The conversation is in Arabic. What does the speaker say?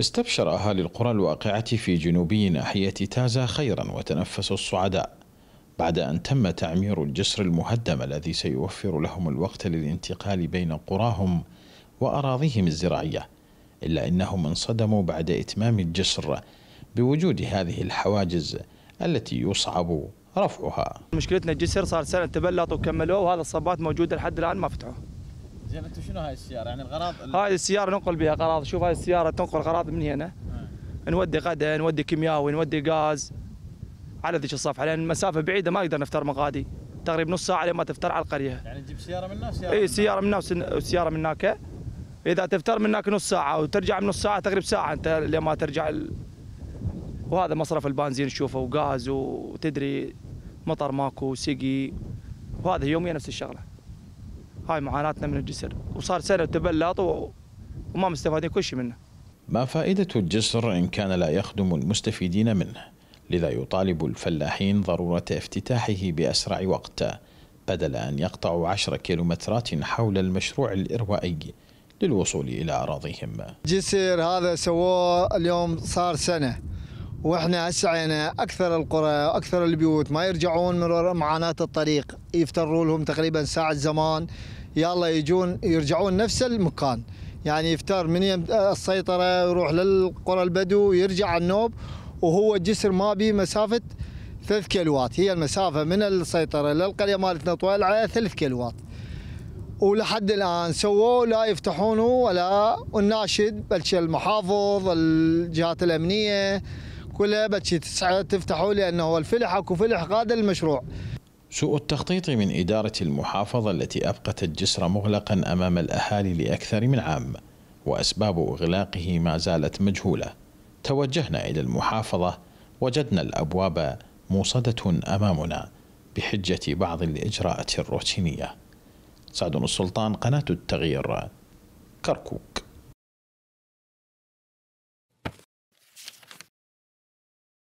استبشر أهالي القرى الواقعة في جنوبي ناحية تازا خيرا وتنفسوا الصعداء بعد أن تم تعمير الجسر المهدم الذي سيوفر لهم الوقت للانتقال بين قراهم وأراضيهم الزراعية إلا أنهم انصدموا بعد إتمام الجسر بوجود هذه الحواجز التي يصعب رفعها مشكلتنا الجسر صار سنة تبلط وكملوه وهذا الصبات موجودة لحد الآن ما فتحوه زين انتم شنو هاي السياره يعني الغراض هاي السياره ننقل بها غراض شوف هاي السياره تنقل غراض من هنا آه. نودي غدا نودي كيمياوي نودي غاز على ذيك الصفحه لان المسافه بعيده ما اقدر نفتر مقادي تقريبا نص ساعه لما تفتر على القريه يعني تجيب سياره من هنا سياره اي سياره من هنا وسياره من هناك اذا تفتر من هناك نص ساعه وترجع من نص ساعه تقريبا ساعه انت لما ترجع ال... وهذا مصرف البنزين تشوفه وغاز وتدري مطر ماكو سقي وهذا يوميا نفس الشغله هاي معاناتنا من الجسر وصار سنه تبلط وما مستفادين كل شيء منه ما فائدة الجسر إن كان لا يخدم المستفيدين منه لذا يطالب الفلاحين ضرورة افتتاحه بأسرع وقت بدل أن يقطعوا عشر كيلومترات حول المشروع الإروائي للوصول إلى أراضيهم جسر هذا سووه اليوم صار سنة واحنا اسعينا اكثر القرى واكثر البيوت ما يرجعون من معاناه الطريق يفتروا لهم تقريبا ساعه زمان يلا يجون يرجعون نفس المكان يعني يفتر من السيطره يروح للقرى البدو يرجع النوب وهو الجسر ما به مسافه ثلاث كيلوات هي المسافه من السيطره للقريه مالتنا طويل على ثلاث كيلوات ولحد الان سووا لا يفتحونه ولا الناشد بلش المحافظ الجهات الامنيه كلها بتشي تسعة تفتحوا لأنه الفلح أكو فلح قاد المشروع سوء التخطيط من إدارة المحافظة التي أبقت الجسر مغلقا أمام الأهالي لأكثر من عام وأسباب إغلاقه ما زالت مجهولة توجهنا إلى المحافظة وجدنا الأبواب موصدة أمامنا بحجة بعض الإجراءات الروتينية سعد السلطان قناة التغيير كركوك